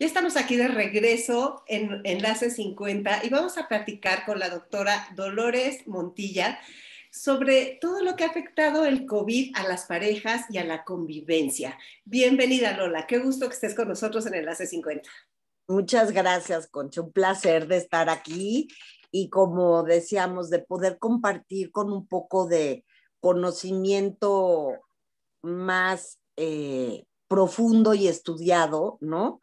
Ya estamos aquí de regreso en Enlace 50 y vamos a platicar con la doctora Dolores Montilla sobre todo lo que ha afectado el COVID a las parejas y a la convivencia. Bienvenida Lola, qué gusto que estés con nosotros en Enlace 50. Muchas gracias, Concha. Un placer de estar aquí y como decíamos, de poder compartir con un poco de conocimiento más eh, profundo y estudiado, ¿no?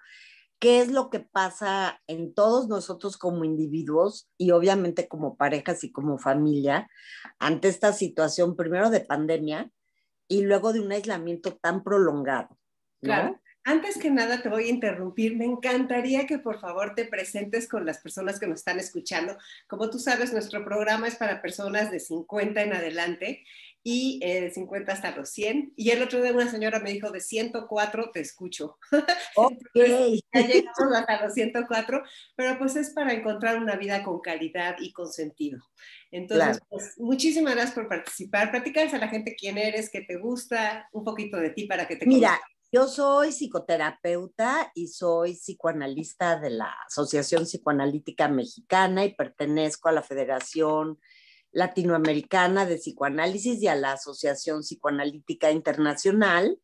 qué es lo que pasa en todos nosotros como individuos y obviamente como parejas y como familia ante esta situación primero de pandemia y luego de un aislamiento tan prolongado. Claro. Antes que nada te voy a interrumpir. Me encantaría que por favor te presentes con las personas que nos están escuchando. Como tú sabes, nuestro programa es para personas de 50 en adelante y eh, de 50 hasta los 100. Y el otro día una señora me dijo, de 104 te escucho. Ok. ya llegamos hasta los 104, pero pues es para encontrar una vida con calidad y con sentido. Entonces, pues, muchísimas gracias por participar. Platícales a la gente quién eres, qué te gusta, un poquito de ti para que te Mira, yo soy psicoterapeuta y soy psicoanalista de la Asociación Psicoanalítica Mexicana y pertenezco a la Federación Latinoamericana de Psicoanálisis y a la Asociación Psicoanalítica Internacional.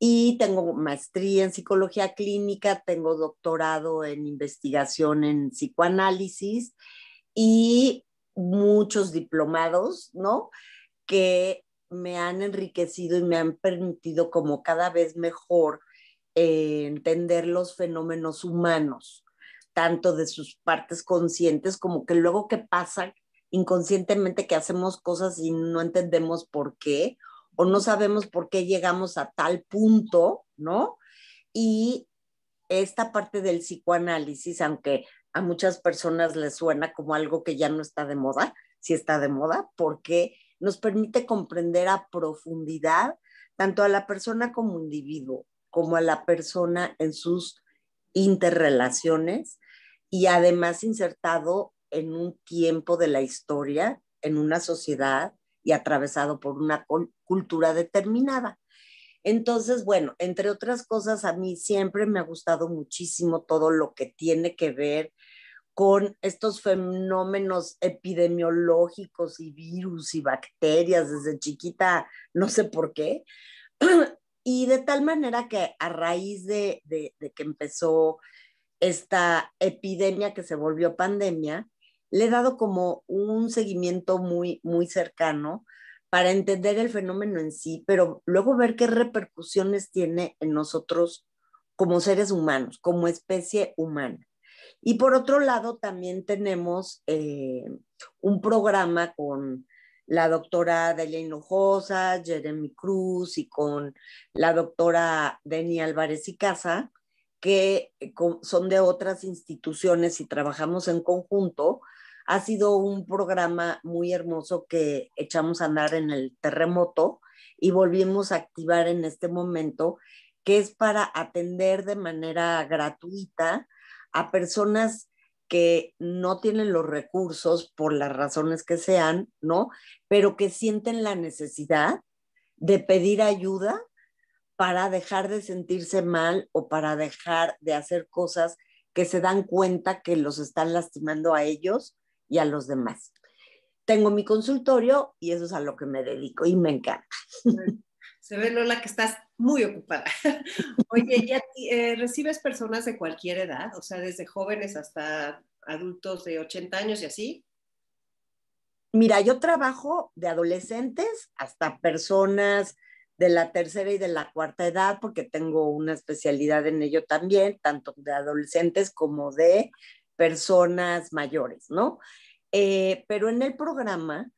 Y tengo maestría en psicología clínica, tengo doctorado en investigación en psicoanálisis y muchos diplomados, ¿no? Que me han enriquecido y me han permitido como cada vez mejor eh, entender los fenómenos humanos, tanto de sus partes conscientes como que luego que pasa inconscientemente que hacemos cosas y no entendemos por qué o no sabemos por qué llegamos a tal punto, ¿no? Y esta parte del psicoanálisis, aunque a muchas personas les suena como algo que ya no está de moda, sí está de moda, porque nos permite comprender a profundidad tanto a la persona como individuo, como a la persona en sus interrelaciones y además insertado en un tiempo de la historia, en una sociedad y atravesado por una cultura determinada. Entonces, bueno, entre otras cosas, a mí siempre me ha gustado muchísimo todo lo que tiene que ver con estos fenómenos epidemiológicos y virus y bacterias desde chiquita, no sé por qué. Y de tal manera que a raíz de, que empezó esta epidemia que se volvió pandemia, le he dado como un seguimiento muy, muy cercano para entender el fenómeno en sí, pero luego ver qué repercusiones tiene en nosotros como seres humanos, como especie humana. Y por otro lado, también tenemos eh, un programa con la doctora Delia Hinojosa, Jeremy Cruz y con la doctora Deni Álvarez y Casa, que eh, son de otras instituciones y trabajamos en conjunto ha sido un programa muy hermoso que echamos a andar en el terremoto y volvimos a activar en este momento, que es para atender de manera gratuita a personas que no tienen los recursos por las razones que sean, ¿no? Pero que sienten la necesidad de pedir ayuda para dejar de sentirse mal o para dejar de hacer cosas que se dan cuenta que los están lastimando a ellos y a los demás. Tengo mi consultorio y eso es a lo que me dedico y me encanta. Se ve, Lola, que estás muy ocupada. Oye, eh, recibes personas de cualquier edad? O sea, desde jóvenes hasta adultos de 80 años y así. Mira, yo trabajo de adolescentes hasta personas de la tercera y de la cuarta edad, porque tengo una especialidad en ello también, tanto de adolescentes como de personas mayores, ¿no? Eh, pero en el programa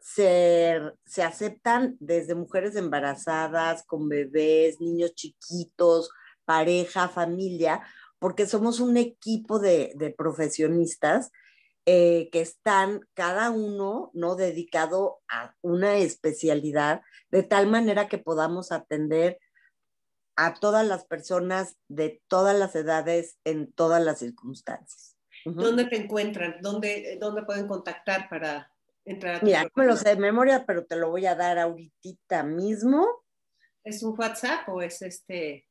se, aceptan desde mujeres embarazadas, con bebés, niños chiquitos, pareja, familia, porque somos un equipo de, profesionistas eh, que están cada uno no dedicado a una especialidad, de tal manera que podamos atender a todas las personas de todas las edades en todas las circunstancias. ¿Dónde te encuentran? ¿Dónde, eh, ¿Dónde pueden contactar para entrar a tu Mira, no me lo sé de memoria, pero te lo voy a dar ahorita mismo. ¿Es un WhatsApp o es este?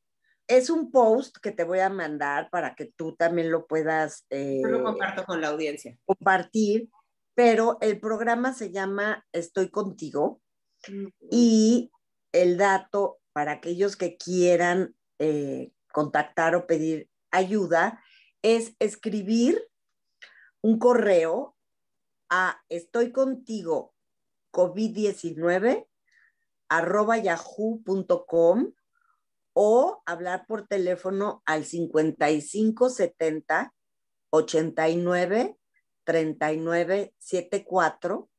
Es un post que te voy a mandar para que tú también lo puedas... Eh, lo comparto con la audiencia. Compartir, pero el programa se llama Estoy contigo mm. y el dato para aquellos que quieran eh, contactar o pedir ayuda es escribir un correo a estoy contigo COVID-19 arroba yahoo.com o hablar por teléfono al 5570 89 39 74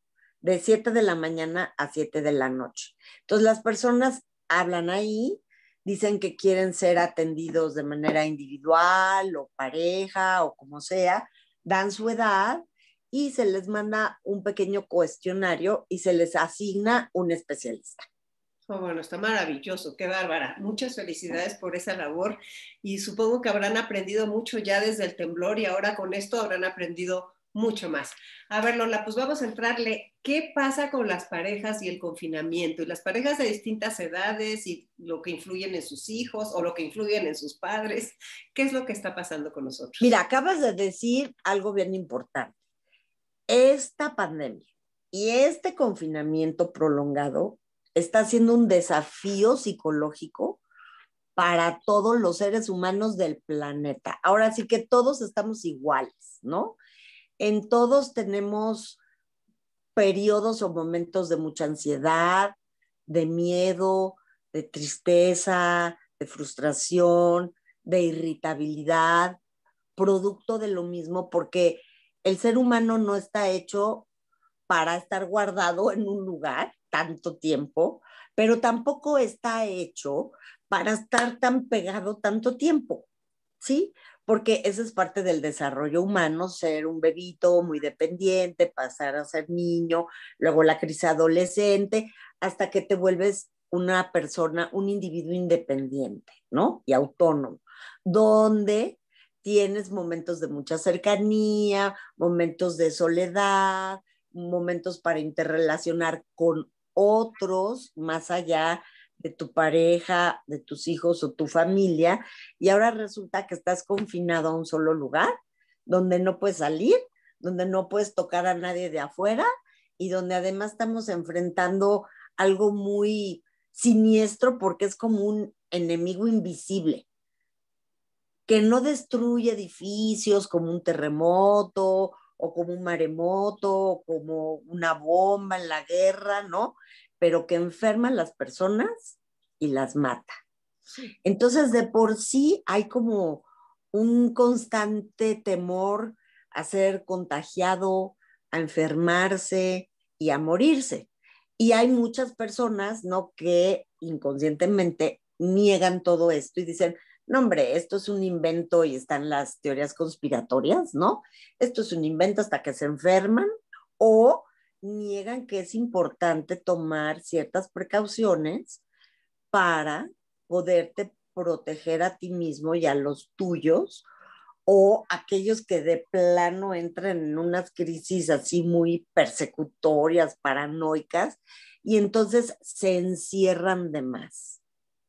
de 7 de la mañana a 7 de la noche. Entonces las personas hablan ahí dicen que quieren ser atendidos de manera individual o pareja o como sea, dan su edad y se les manda un pequeño cuestionario y se les asigna un especialista. Oh, bueno, está maravilloso, qué bárbara. Muchas felicidades por esa labor y supongo que habrán aprendido mucho ya desde el temblor y ahora con esto habrán aprendido mucho más. A ver, Lola, pues vamos a entrarle. ¿Qué pasa con las parejas y el confinamiento? Y las parejas de distintas edades y lo que influyen en sus hijos o lo que influyen en sus padres. ¿Qué es lo que está pasando con nosotros? Mira, acabas de decir algo bien importante. Esta pandemia y este confinamiento prolongado está siendo un desafío psicológico para todos los seres humanos del planeta. Ahora sí que todos estamos iguales, ¿no? en todos tenemos periodos o momentos de mucha ansiedad, de miedo, de tristeza, de frustración, de irritabilidad, producto de lo mismo, porque el ser humano no está hecho para estar guardado en un lugar tanto tiempo, pero tampoco está hecho para estar tan pegado tanto tiempo, ¿sí? porque esa es parte del desarrollo humano, ser un bebito muy dependiente, pasar a ser niño, luego la crisis adolescente, hasta que te vuelves una persona, un individuo independiente, ¿no? Y autónomo, donde tienes momentos de mucha cercanía, momentos de soledad, momentos para interrelacionar con otros más allá de tu pareja, de tus hijos o tu familia, y ahora resulta que estás confinado a un solo lugar, donde no puedes salir, donde no puedes tocar a nadie de afuera y donde además estamos enfrentando algo muy siniestro porque es como un enemigo invisible que no destruye edificios como un terremoto o como un maremoto o como una bomba en la guerra, ¿no? pero que enferma a las personas y las mata. Entonces, de por sí hay como un constante temor a ser contagiado, a enfermarse y a morirse. Y hay muchas personas, ¿no? Que inconscientemente niegan todo esto y dicen, no, hombre, esto es un invento y están las teorías conspiratorias, ¿no? Esto es un invento hasta que se enferman o niegan que es importante tomar ciertas precauciones para poderte proteger a ti mismo y a los tuyos o aquellos que de plano entran en unas crisis así muy persecutorias, paranoicas, y entonces se encierran de más.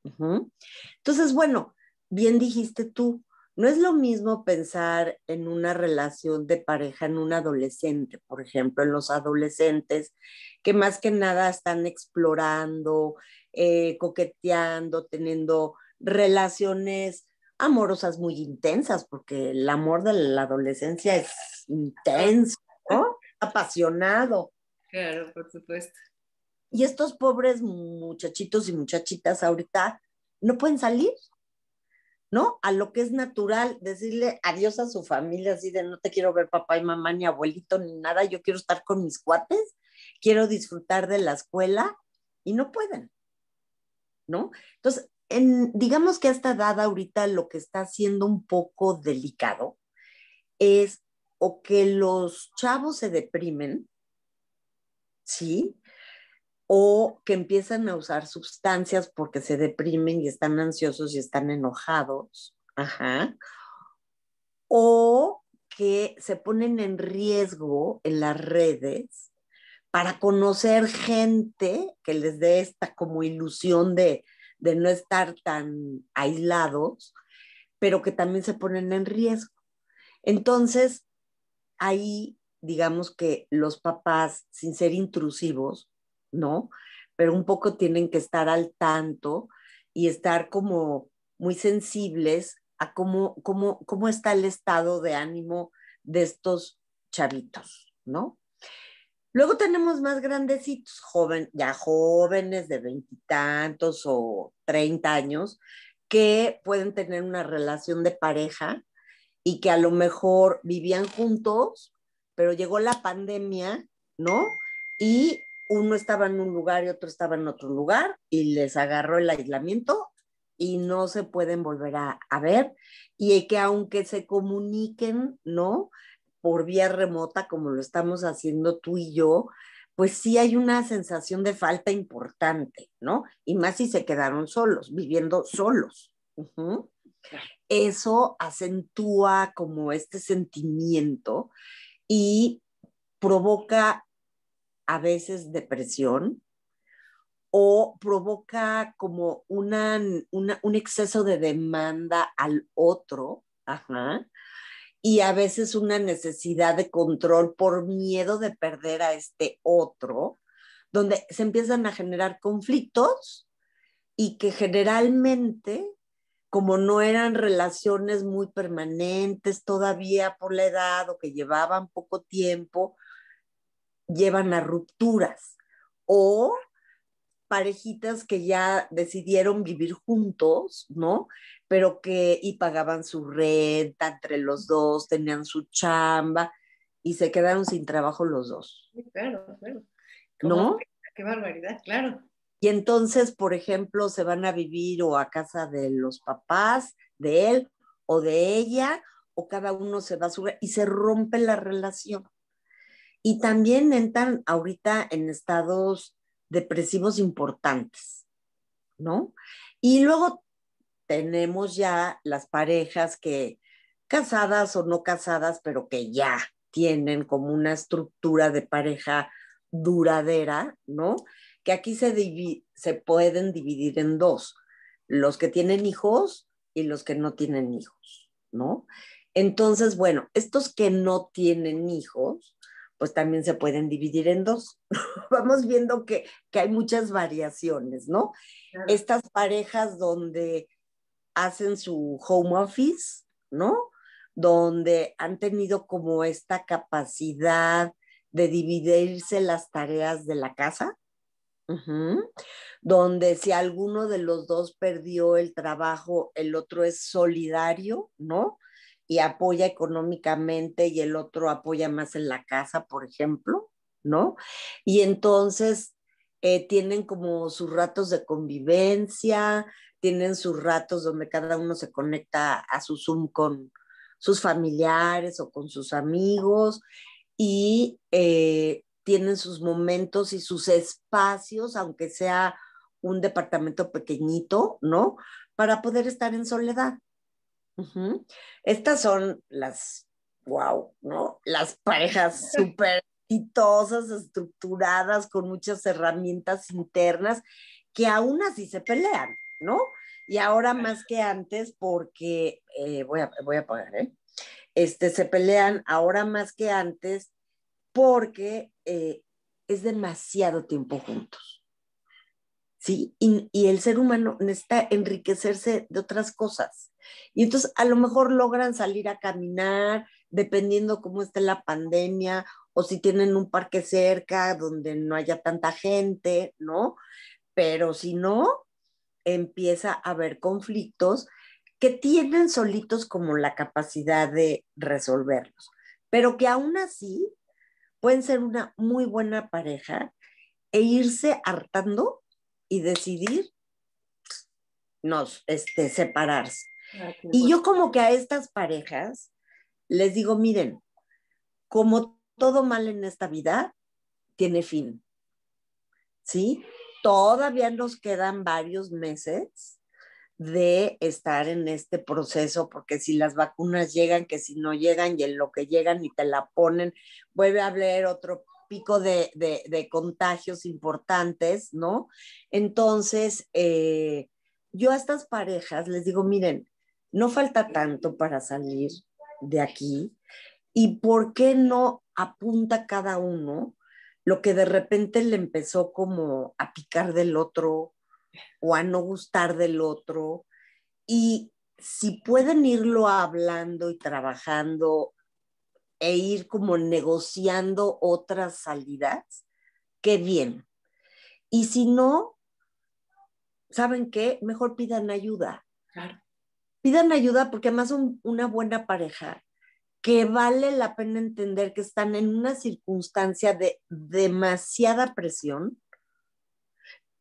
Entonces, bueno, bien dijiste tú, no es lo mismo pensar en una relación de pareja en un adolescente, por ejemplo, en los adolescentes que más que nada están explorando, eh, coqueteando, teniendo relaciones amorosas muy intensas, porque el amor de la adolescencia es intenso, apasionado. Claro, por supuesto. Y estos pobres muchachitos y muchachitas ahorita no pueden salir, ¿no? A lo que es natural, decirle adiós a su familia, así de no te quiero ver papá y mamá, ni abuelito, ni nada, yo quiero estar con mis cuates, quiero disfrutar de la escuela y no pueden, ¿no? Entonces, en, digamos que hasta esta edad ahorita lo que está siendo un poco delicado es o que los chavos se deprimen, ¿sí? o que empiezan a usar sustancias porque se deprimen y están ansiosos y están enojados, o que se ponen en riesgo en las redes para conocer gente que les dé esta como ilusión de no estar tan aislados, pero que también se ponen en riesgo. Entonces, ahí digamos que los papás, sin ser intrusivos, ¿no? Pero un poco tienen que estar al tanto y estar como muy sensibles a cómo, cómo, cómo está el estado de ánimo de estos chavitos, ¿no? Luego tenemos más grandecitos, joven, ya jóvenes de veintitantos o treinta años, que pueden tener una relación de pareja y que a lo mejor vivían juntos, pero llegó la pandemia, ¿no? Y uno estaba en un lugar y otro estaba en otro lugar y les agarró el aislamiento y no se pueden volver a, ver y que aunque se comuniquen, ¿no? Por vía remota, como lo estamos haciendo tú y yo, pues sí hay una sensación de falta importante, ¿no? Y más si se quedaron solos, viviendo solos. Eso acentúa como este sentimiento y provoca a veces depresión o provoca como un exceso de demanda al otro, y a veces una necesidad de control por miedo de perder a este otro, donde se empiezan a generar conflictos y que generalmente, como no eran relaciones muy permanentes todavía por la edad o que llevaban poco tiempo, llevan a rupturas o parejitas que ya decidieron vivir juntos, ¿no? Pero que y pagaban su renta entre los dos, tenían su chamba y se quedaron sin trabajo los dos. Claro, claro. ¿No? Qué barbaridad, claro. Y entonces, por ejemplo, se van a vivir o a casa de los papás, de él o de ella, o cada uno se va a su y se rompe la relación y también entran ahorita en estados depresivos importantes, ¿no? Y luego tenemos ya las parejas que, casadas o no casadas, pero que ya tienen como una estructura de pareja duradera, ¿no? Que aquí se, se pueden dividir en dos, los que tienen hijos y los que no tienen hijos, ¿no? Entonces, bueno, estos que no tienen hijos, pues también se pueden dividir en dos. Vamos viendo que, hay muchas variaciones, ¿no? Estas parejas donde hacen su home office, ¿no? Donde han tenido como esta capacidad de dividirse las tareas de la casa, donde si alguno de los dos perdió el trabajo, el otro es solidario, ¿no? y apoya económicamente y el otro apoya más en la casa, por ejemplo, ¿no? Y entonces eh, tienen como sus ratos de convivencia, tienen sus ratos donde cada uno se conecta a su Zoom con sus familiares o con sus amigos y eh, tienen sus momentos y sus espacios, aunque sea un departamento pequeñito, ¿no? Para poder estar en soledad. Estas son las, wow, ¿no? Las parejas súper exitosas, estructuradas, con muchas herramientas internas, que aún así se pelean, ¿no? Y ahora más que antes, porque, eh, voy, a, voy ¿eh? Este, se pelean ahora más que antes porque eh, es demasiado tiempo juntos. ¿sí? Y, el ser humano necesita enriquecerse de otras cosas. Y entonces a lo mejor logran salir a caminar, dependiendo cómo esté la pandemia, o si tienen un parque cerca donde no haya tanta gente, ¿no? Pero si no, empieza a haber conflictos que tienen solitos como la capacidad de resolverlos, pero que aún así pueden ser una muy buena pareja e irse hartando y decidir nos, este, separarse. Ah, y yo como que a estas parejas les digo, miren, como todo mal en esta vida tiene fin, ¿sí? Todavía nos quedan varios meses de estar en este proceso, porque si las vacunas llegan, que si no llegan y en lo que llegan y te la ponen, vuelve a haber otro pico de, contagios importantes, ¿no? Entonces, eh, yo a estas parejas les digo, miren, no falta tanto para salir de aquí y por qué no apunta cada uno lo que de repente le empezó como a picar del otro o a no gustar del otro y si pueden irlo hablando y trabajando e ir como negociando otras salidas, qué bien. Y si no, ¿saben qué? Mejor pidan ayuda. Pidan ayuda porque además una buena pareja que vale la pena entender que están en una circunstancia de demasiada presión,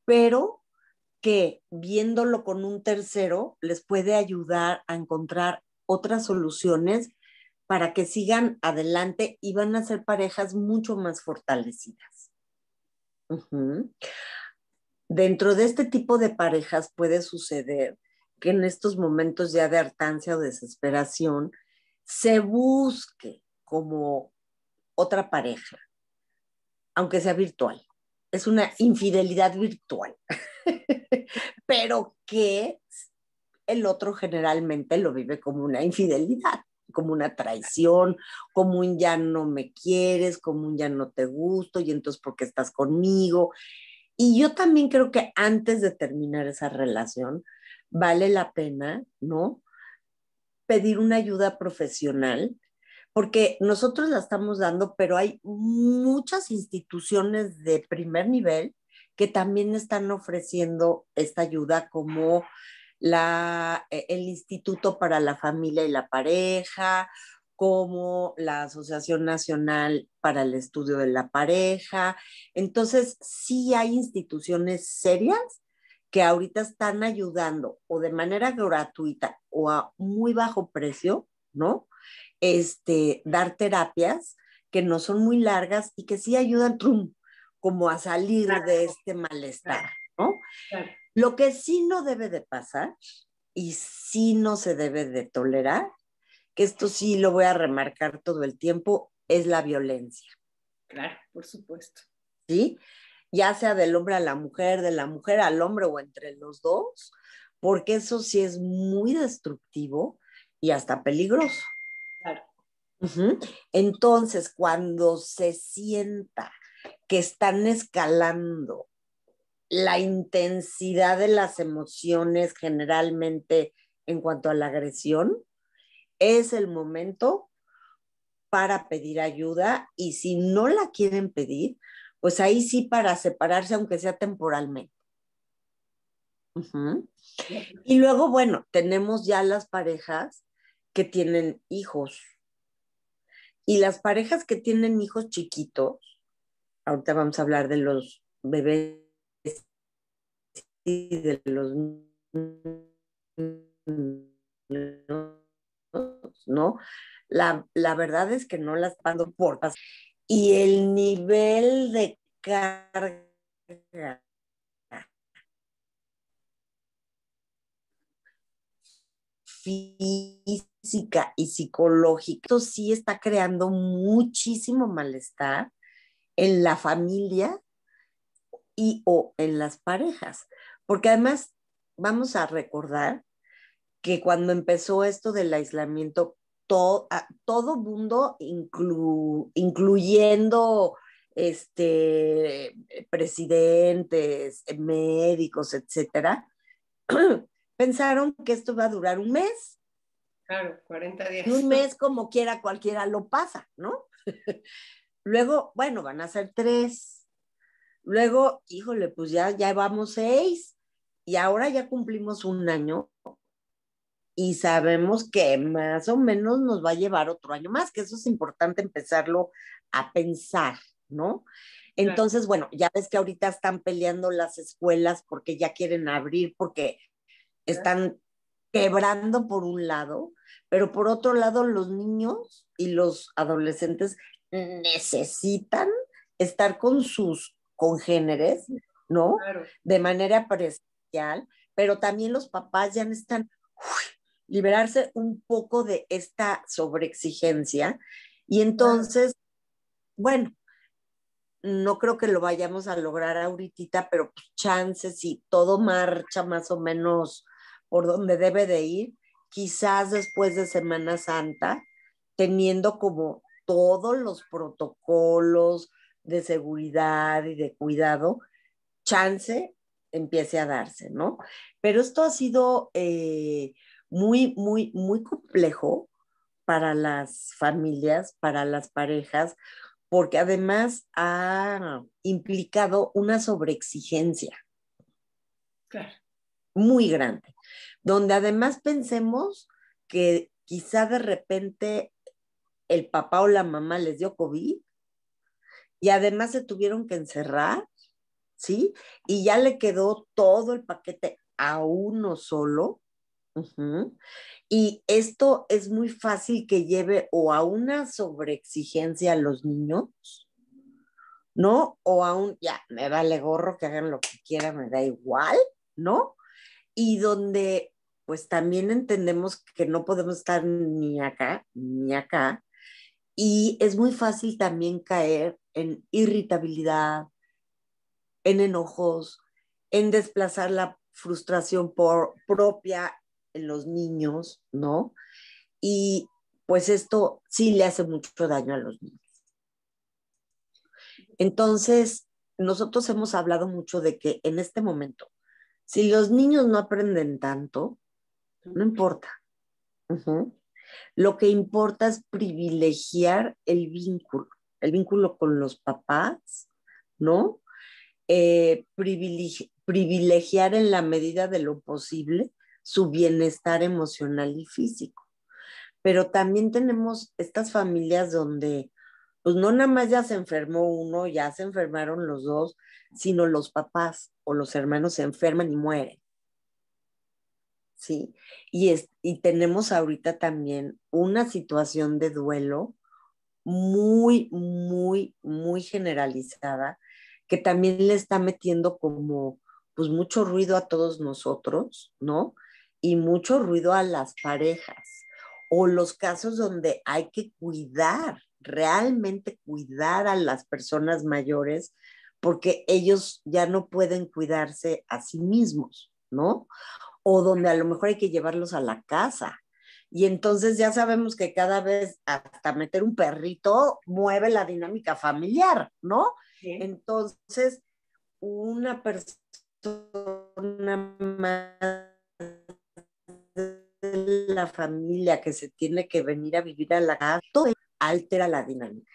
pero que viéndolo con un tercero les puede ayudar a encontrar otras soluciones para que sigan adelante y van a ser parejas mucho más fortalecidas. Dentro de este tipo de parejas puede suceder que en estos momentos ya de hartancia o desesperación se busque como otra pareja, aunque sea virtual. Es una infidelidad virtual, pero que el otro generalmente lo vive como una infidelidad como una traición, como un ya no me quieres, como un ya no te gusto y entonces porque estás conmigo. Y yo también creo que antes de terminar esa relación, vale la pena, ¿no? Pedir una ayuda profesional, porque nosotros la estamos dando, pero hay muchas instituciones de primer nivel que también están ofreciendo esta ayuda como la, eh, el Instituto para la Familia y la Pareja, como la Asociación Nacional para el Estudio de la Pareja. Entonces, sí hay instituciones serias que ahorita están ayudando o de manera gratuita o a muy bajo precio, ¿no? Este, dar terapias que no son muy largas y que sí ayudan como a salir de este malestar, ¿no? Lo que sí no debe de pasar y sí no se debe de tolerar, que esto sí lo voy a remarcar todo el tiempo, es la violencia. Claro, por supuesto. ¿Sí? Ya sea del hombre a la mujer, de la mujer al hombre o entre los dos, porque eso sí es muy destructivo y hasta peligroso. Claro. Entonces, cuando se sienta que están escalando la intensidad de las emociones generalmente en cuanto a la agresión, es el momento para pedir ayuda y si no la quieren pedir, pues ahí sí para separarse, aunque sea temporalmente. Y luego, bueno, tenemos ya las parejas que tienen hijos. Y las parejas que tienen hijos chiquitos, ahorita vamos a hablar de los bebés de los ¿no? La, verdad es que no las pando por Y el nivel de carga física y psicológica, esto sí está creando muchísimo malestar en la familia y o en las parejas. Porque además vamos a recordar que cuando empezó esto del aislamiento, todo, todo mundo, incluyendo este, presidentes, médicos, etcétera, pensaron que esto va a durar un mes. Claro, 40 días. Un mes como quiera, cualquiera lo pasa, ¿no? Luego, bueno, van a ser tres. Luego, híjole, pues ya, ya vamos seis y ahora ya cumplimos un año y sabemos que más o menos nos va a llevar otro año más, que eso es importante empezarlo a pensar, ¿no? Entonces, bueno, ya ves que ahorita están peleando las escuelas porque ya quieren abrir, porque están quebrando por un lado, pero por otro lado los niños y los adolescentes necesitan estar con sus congéneres, ¿no? De manera presente pero también los papás ya necesitan liberarse un poco de esta sobreexigencia. Y entonces, bueno, no creo que lo vayamos a lograr ahorita, pero pues chance si todo marcha más o menos por donde debe de ir, quizás después de Semana Santa, teniendo como todos los protocolos de seguridad y de cuidado, chance empiece a darse, ¿no? Pero esto ha sido eh, muy, muy, muy complejo para las familias, para las parejas, porque además ha implicado una sobreexigencia. Muy grande. Donde además pensemos que quizá de repente el papá o la mamá les dio COVID y además se tuvieron que encerrar ¿sí? Y ya le quedó todo el paquete a uno solo. Y esto es muy fácil que lleve o a una sobreexigencia a los niños, ¿no? O a un, ya, me vale gorro que hagan lo que quieran, me da igual, ¿no? Y donde pues también entendemos que no podemos estar ni acá ni acá. Y es muy fácil también caer en irritabilidad, en enojos, en desplazar la frustración por, propia en los niños, ¿no? Y pues esto sí le hace mucho daño a los niños. Entonces, nosotros hemos hablado mucho de que en este momento, si los niños no aprenden tanto, no importa. Lo que importa es privilegiar el vínculo, el vínculo con los papás, ¿no? Eh, privilegiar en la medida de lo posible su bienestar emocional y físico. Pero también tenemos estas familias donde, pues no nada más ya se enfermó uno, ya se enfermaron los dos, sino los papás o los hermanos se enferman y mueren. ¿Sí? Y, y tenemos ahorita también una situación de duelo muy, muy, muy generalizada que también le está metiendo como pues mucho ruido a todos nosotros, ¿no? Y mucho ruido a las parejas o los casos donde hay que cuidar, realmente cuidar a las personas mayores porque ellos ya no pueden cuidarse a sí mismos, ¿no? O donde a lo mejor hay que llevarlos a la casa. Y entonces ya sabemos que cada vez hasta meter un perrito mueve la dinámica familiar, ¿no? Entonces, una persona más de la familia que se tiene que venir a vivir a la casa, altera la dinámica,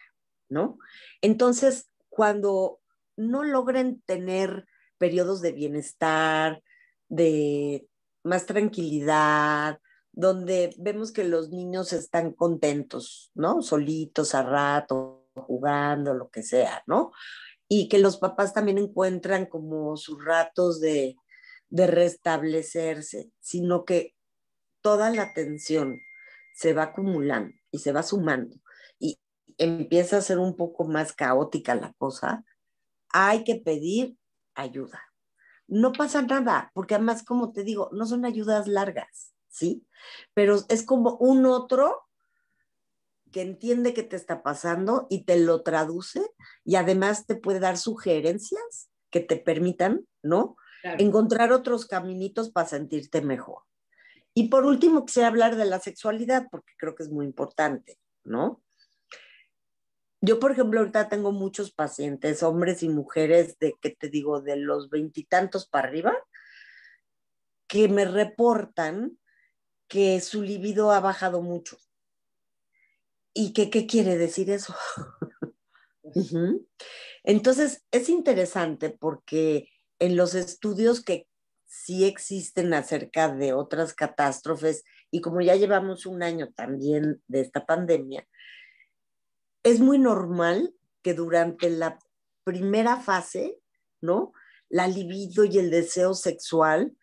¿no? Entonces, cuando no logren tener periodos de bienestar, de más tranquilidad, donde vemos que los niños están contentos, ¿no? Solitos a rato, jugando, lo que sea, ¿no? Y que los papás también encuentran como sus ratos de, de restablecerse, sino que toda la tensión se va acumulando y se va sumando y empieza a ser un poco más caótica la cosa, hay que pedir ayuda. No pasa nada, porque además, como te digo, no son ayudas largas, ¿sí? Pero es como un otro que entiende qué te está pasando y te lo traduce y además te puede dar sugerencias que te permitan, ¿no? Encontrar otros caminitos para sentirte mejor. Y por último, sea hablar de la sexualidad, porque creo que es muy importante, ¿no? Yo, por ejemplo, ahorita tengo muchos pacientes, hombres y mujeres, de, ¿qué te digo?, de los veintitantos para arriba, que me reportan que su libido ha bajado mucho ¿Y qué, quiere decir eso? Entonces, es interesante porque en los estudios que sí existen acerca de otras catástrofes, y como ya llevamos un año también de esta pandemia, es muy normal que durante la primera fase, ¿no? La libido y el deseo sexual,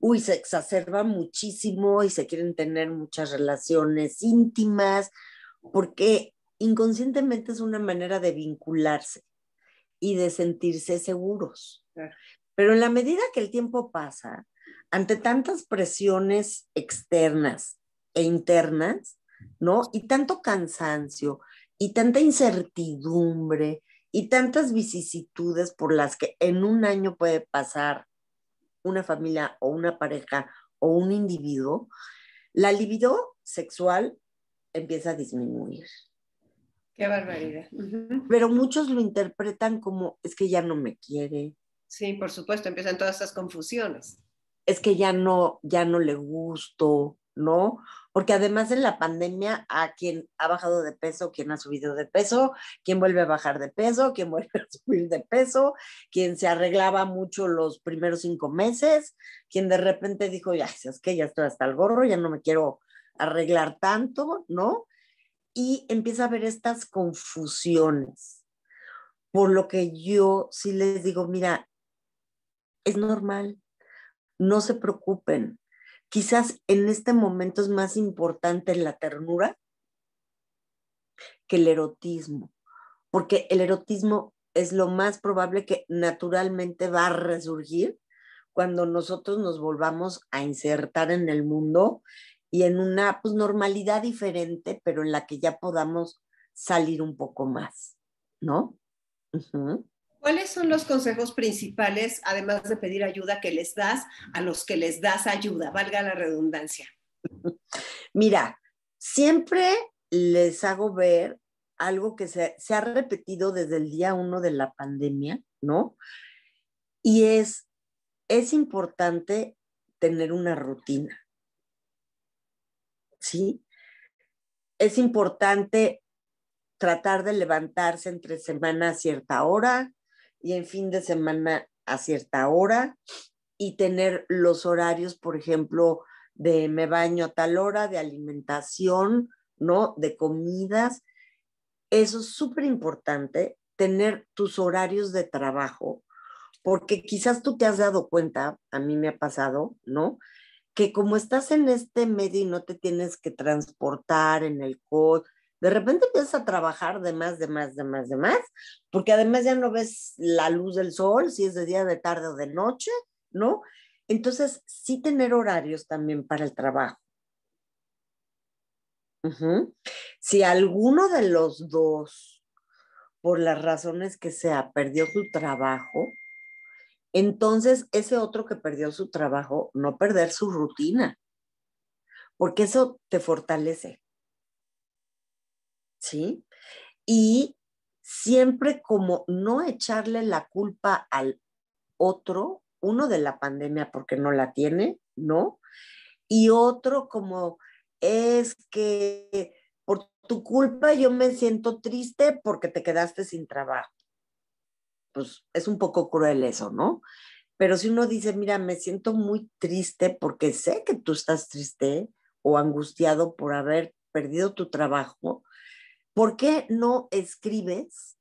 uy, se exacerba muchísimo y se quieren tener muchas relaciones íntimas, porque inconscientemente es una manera de vincularse y de sentirse seguros. Pero en la medida que el tiempo pasa, ante tantas presiones externas e internas, ¿no? Y tanto cansancio y tanta incertidumbre y tantas vicisitudes por las que en un año puede pasar una familia o una pareja o un individuo, la libido sexual empieza a disminuir. Qué barbaridad. Pero muchos lo interpretan como, es que ya no me quiere. Sí, por supuesto, empiezan todas estas confusiones. Es que ya no, ya no le gusto, ¿no? Porque además en la pandemia, a quien ha bajado de peso, quien ha subido de peso, quien vuelve a bajar de peso, quien vuelve a subir de peso, quien se arreglaba mucho los primeros cinco meses, quien de repente dijo, ya, es que ya estoy hasta el gorro, ya no me quiero arreglar tanto, ¿no? Y empieza a haber estas confusiones. Por lo que yo sí les digo, mira, es normal, no se preocupen. Quizás en este momento es más importante la ternura que el erotismo, porque el erotismo es lo más probable que naturalmente va a resurgir cuando nosotros nos volvamos a insertar en el mundo y en una pues, normalidad diferente, pero en la que ya podamos salir un poco más, ¿no? ¿Cuáles son los consejos principales, además de pedir ayuda, que les das a los que les das ayuda? Valga la redundancia. Mira, siempre les hago ver algo que se, se ha repetido desde el día uno de la pandemia, ¿no? Y es, es importante tener una rutina. ¿sí? Es importante tratar de levantarse entre semana a cierta hora y en fin de semana a cierta hora y tener los horarios, por ejemplo, de me baño a tal hora, de alimentación, ¿no? De comidas. Eso es súper importante, tener tus horarios de trabajo, porque quizás tú te has dado cuenta, a mí me ha pasado, ¿no? que como estás en este medio y no te tienes que transportar en el COD, de repente empiezas a trabajar de más, de más, de más, de más, porque además ya no ves la luz del sol, si es de día, de tarde o de noche, ¿no? Entonces, sí tener horarios también para el trabajo. Si alguno de los dos, por las razones que sea, perdió su trabajo, entonces, ese otro que perdió su trabajo, no perder su rutina, porque eso te fortalece. ¿Sí? Y siempre como no echarle la culpa al otro, uno de la pandemia porque no la tiene, ¿no? Y otro como es que por tu culpa yo me siento triste porque te quedaste sin trabajo pues es un poco cruel eso, ¿no? Pero si uno dice, mira, me siento muy triste porque sé que tú estás triste o angustiado por haber perdido tu trabajo, ¿por qué no escribes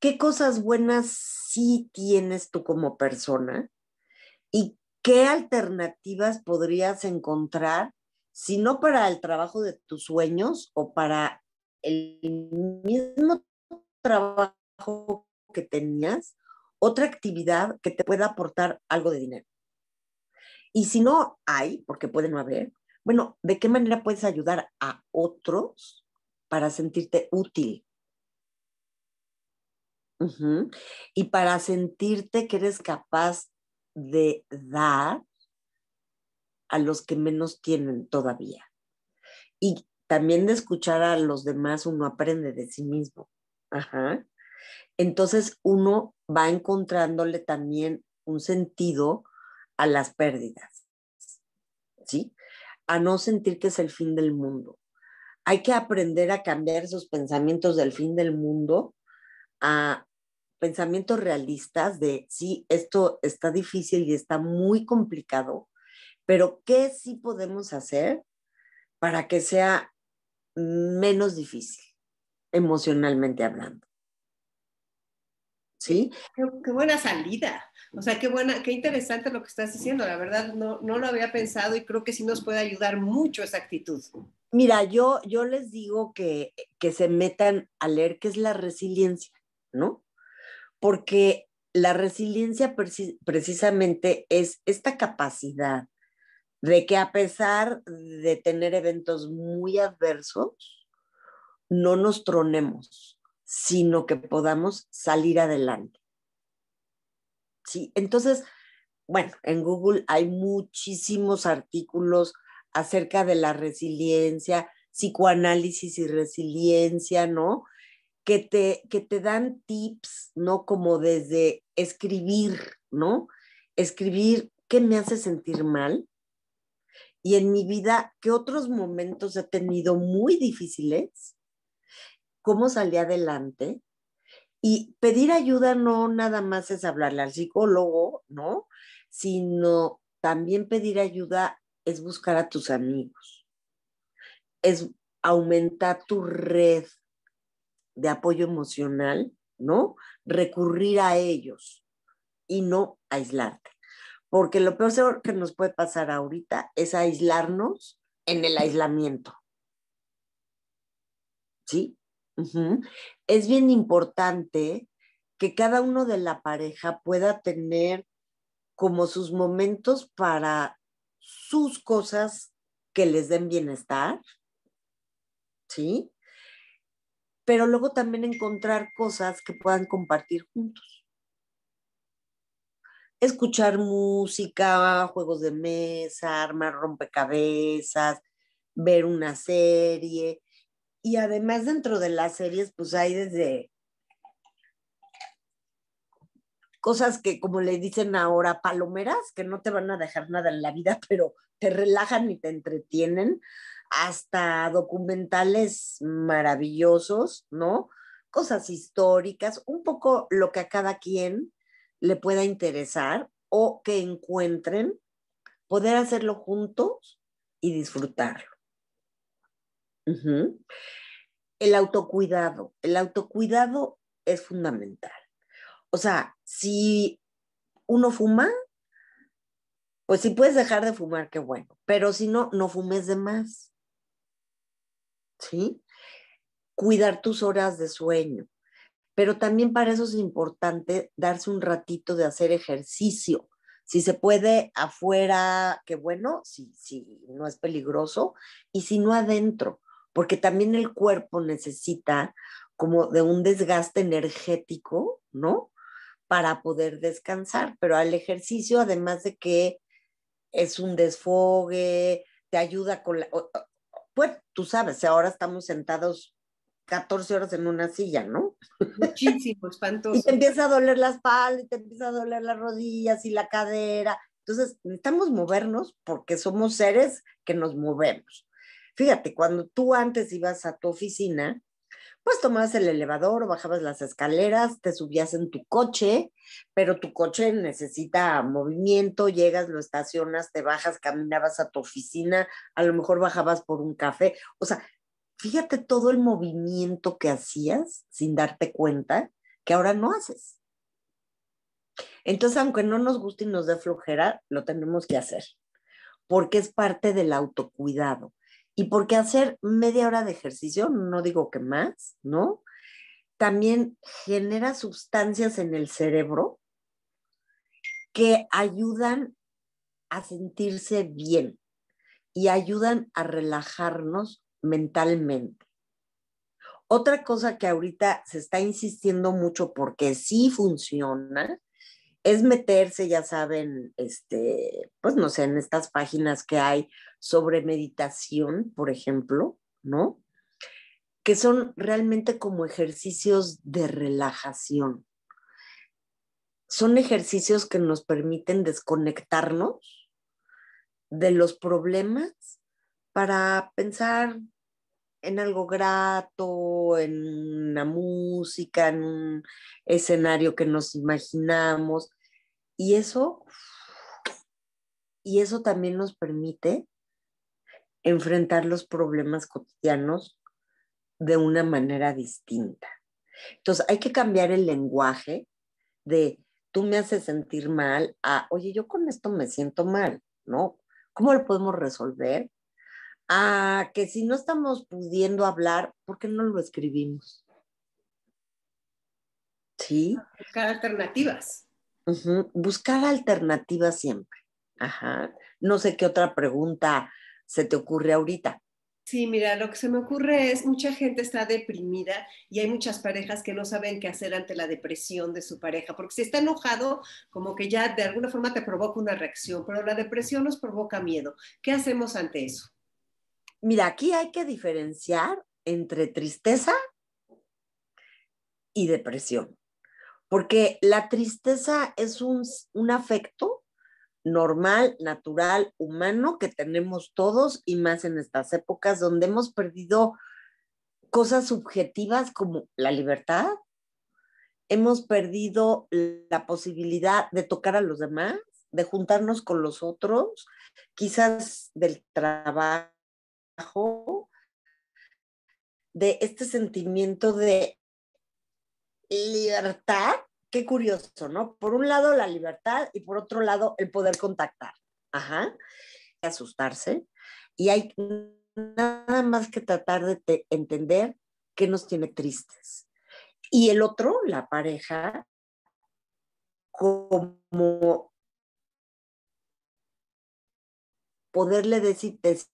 qué cosas buenas sí tienes tú como persona y qué alternativas podrías encontrar, si no para el trabajo de tus sueños o para el mismo trabajo que tenías, otra actividad que te pueda aportar algo de dinero. Y si no hay, porque puede no haber, bueno, ¿de qué manera puedes ayudar a otros para sentirte útil? Y para sentirte que eres capaz de dar a los que menos tienen todavía. Y también de escuchar a los demás uno aprende de sí mismo. Ajá. Entonces uno va encontrándole también un sentido a las pérdidas, ¿sí? A no sentir que es el fin del mundo. Hay que aprender a cambiar esos pensamientos del fin del mundo a pensamientos realistas de, sí, esto está difícil y está muy complicado, pero ¿qué sí podemos hacer para que sea menos difícil, emocionalmente hablando? Qué, buena salida. O sea, qué buena, qué interesante lo que estás diciendo. La verdad, no, lo había pensado y creo que sí nos puede ayudar mucho esa actitud. Mira, yo, yo les digo que, que se metan a leer qué es la resiliencia, ¿no? Porque la resiliencia precisamente es esta capacidad de que a pesar de tener eventos muy adversos, no nos tronemos, sino que podamos salir adelante. Sí, entonces, bueno, en Google hay muchísimos artículos acerca de la resiliencia, psicoanálisis y resiliencia, ¿no? Que te, que te dan tips, ¿no? Como desde escribir, ¿no? Escribir qué me hace sentir mal y en mi vida qué otros momentos he tenido muy difíciles cómo salí adelante. Y pedir ayuda no nada más es hablarle al psicólogo, ¿no? Sino también pedir ayuda es buscar a tus amigos, es aumentar tu red de apoyo emocional, ¿no? Recurrir a ellos y no aislarte. Porque lo peor que nos puede pasar ahorita es aislarnos en el aislamiento. ¿Sí? Es bien importante que cada uno de la pareja pueda tener como sus momentos para sus cosas que les den bienestar, ¿sí? Pero luego también encontrar cosas que puedan compartir juntos. Escuchar música, juegos de mesa, armar rompecabezas, ver una serie, y además dentro de las series, pues hay desde cosas que, como le dicen ahora, palomeras, que no te van a dejar nada en la vida, pero te relajan y te entretienen, hasta documentales maravillosos, ¿no? Cosas históricas, un poco lo que a cada quien le pueda interesar o que encuentren, poder hacerlo juntos y disfrutarlo. El autocuidado. El autocuidado es fundamental. O sea, si uno fuma, pues si puedes dejar de fumar, qué bueno. Pero si no, no fumes de más. ¿Sí? Cuidar tus horas de sueño. Pero también para eso es importante darse un ratito de hacer ejercicio. Si se puede afuera, qué bueno, si, si no es peligroso, y si no adentro porque también el cuerpo necesita como de un desgaste energético, ¿no? Para poder descansar, pero al ejercicio, además de que es un desfogue, te ayuda con la... Pues tú sabes, ahora estamos sentados 14 horas en una silla, ¿no? Muchísimo, espantoso. y te empieza a doler la espalda, y te empieza a doler las rodillas y la cadera. Entonces, necesitamos movernos porque somos seres que nos movemos. Fíjate, cuando tú antes ibas a tu oficina, pues tomabas el elevador o bajabas las escaleras, te subías en tu coche, pero tu coche necesita movimiento, llegas, lo estacionas, te bajas, caminabas a tu oficina, a lo mejor bajabas por un café, o sea, fíjate todo el movimiento que hacías sin darte cuenta que ahora no haces. Entonces, aunque no nos guste y nos dé flojera, lo tenemos que hacer, porque es parte del autocuidado. Y porque hacer media hora de ejercicio, no digo que más, ¿no? También genera sustancias en el cerebro que ayudan a sentirse bien y ayudan a relajarnos mentalmente. Otra cosa que ahorita se está insistiendo mucho porque sí funciona es meterse, ya saben, este, pues no sé, en estas páginas que hay sobre meditación, por ejemplo, ¿no? Que son realmente como ejercicios de relajación. Son ejercicios que nos permiten desconectarnos de los problemas para pensar en algo grato, en una música, en un escenario que nos imaginamos. Y eso, y eso también nos permite enfrentar los problemas cotidianos de una manera distinta. Entonces, hay que cambiar el lenguaje de tú me haces sentir mal a, oye, yo con esto me siento mal, ¿no? ¿Cómo lo podemos resolver? Ah, que si no estamos pudiendo hablar, ¿por qué no lo escribimos? Sí. Ah, buscar alternativas. Buscar alternativas siempre. Ajá. No sé qué otra pregunta se te ocurre ahorita. Sí, mira, lo que se me ocurre es mucha gente está deprimida y hay muchas parejas que no saben qué hacer ante la depresión de su pareja, porque si está enojado, como que ya de alguna forma te provoca una reacción, pero la depresión nos provoca miedo. ¿Qué hacemos ante eso? Mira, aquí hay que diferenciar entre tristeza y depresión, porque la tristeza es un, un afecto normal, natural, humano que tenemos todos y más en estas épocas donde hemos perdido cosas subjetivas como la libertad, hemos perdido la posibilidad de tocar a los demás, de juntarnos con los otros, quizás del trabajo de este sentimiento de libertad. Qué curioso, ¿no? Por un lado la libertad y por otro lado el poder contactar. Ajá. Asustarse. Y hay nada más que tratar de entender qué nos tiene tristes. Y el otro, la pareja, como poderle decirte. decir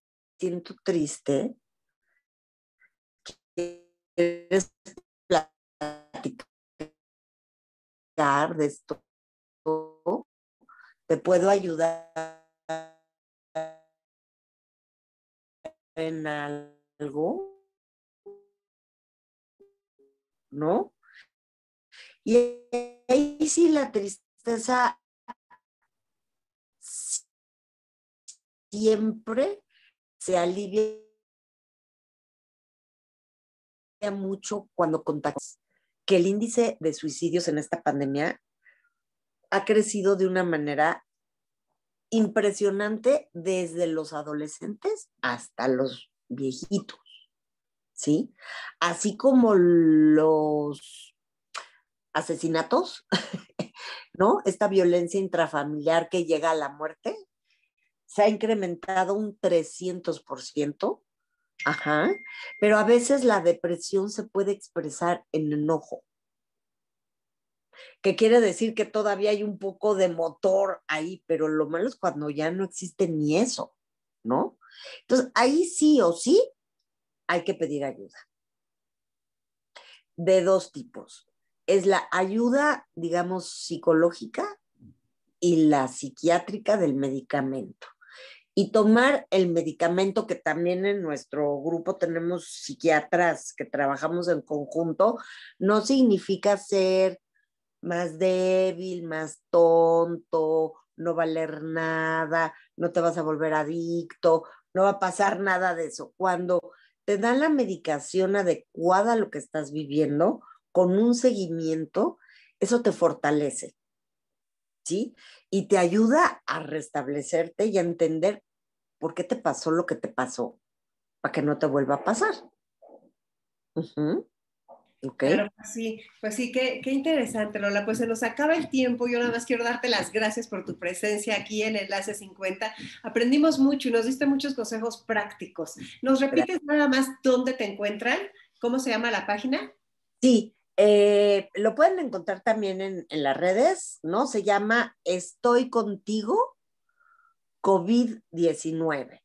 siento triste, platicar de esto, te puedo ayudar en algo, ¿no? Y ahí sí la tristeza siempre se alivia mucho cuando contactas que el índice de suicidios en esta pandemia ha crecido de una manera impresionante desde los adolescentes hasta los viejitos, ¿sí? Así como los asesinatos, ¿no? Esta violencia intrafamiliar que llega a la muerte, se ha incrementado un 300%. Ajá. Pero a veces la depresión se puede expresar en enojo. Que quiere decir que todavía hay un poco de motor ahí, pero lo malo es cuando ya no existe ni eso, ¿no? Entonces, ahí sí o sí hay que pedir ayuda. De dos tipos. Es la ayuda, digamos, psicológica y la psiquiátrica del medicamento y tomar el medicamento que también en nuestro grupo tenemos psiquiatras que trabajamos en conjunto, no significa ser más débil, más tonto, no valer nada, no te vas a volver adicto, no va a pasar nada de eso. Cuando te dan la medicación adecuada a lo que estás viviendo, con un seguimiento, eso te fortalece. ¿sí? Y te ayuda a restablecerte y a entender por qué te pasó lo que te pasó, para que no te vuelva a pasar. Pues sí, pues sí, qué, qué, interesante, Lola. Pues se nos acaba el tiempo. Yo nada más quiero darte las gracias por tu presencia aquí en Enlace 50. Aprendimos mucho y nos diste muchos consejos prácticos. ¿Nos repites nada más dónde te encuentran? ¿Cómo se llama la página? Sí, eh, lo pueden encontrar también en, las redes, ¿no? Se llama Estoy contigo COVID-19.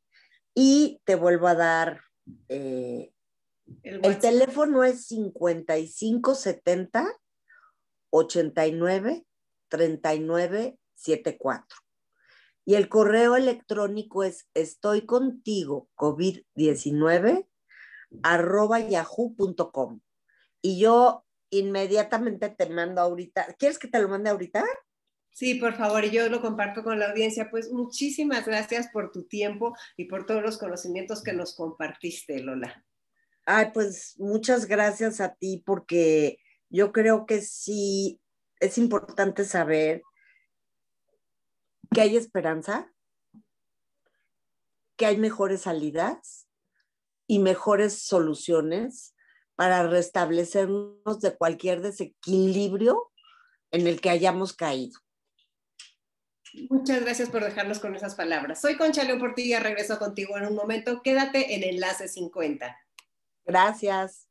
Y te vuelvo a dar, eh, el, teléfono es 5570 89 3974. Y el correo electrónico es estoy contigo COVID-19 arroba yahoo.com. Y yo inmediatamente te mando ahorita. ¿Quieres que te lo mande ahorita? Sí, por favor, y yo lo comparto con la audiencia. Pues muchísimas gracias por tu tiempo y por todos los conocimientos que nos compartiste, Lola. Ay, pues muchas gracias a ti porque yo creo que sí es importante saber que hay esperanza, que hay mejores salidas y mejores soluciones para restablecernos de cualquier desequilibrio en el que hayamos caído. Muchas gracias por dejarnos con esas palabras. Soy Concha León Portilla, regreso contigo en un momento. Quédate en Enlace 50. Gracias.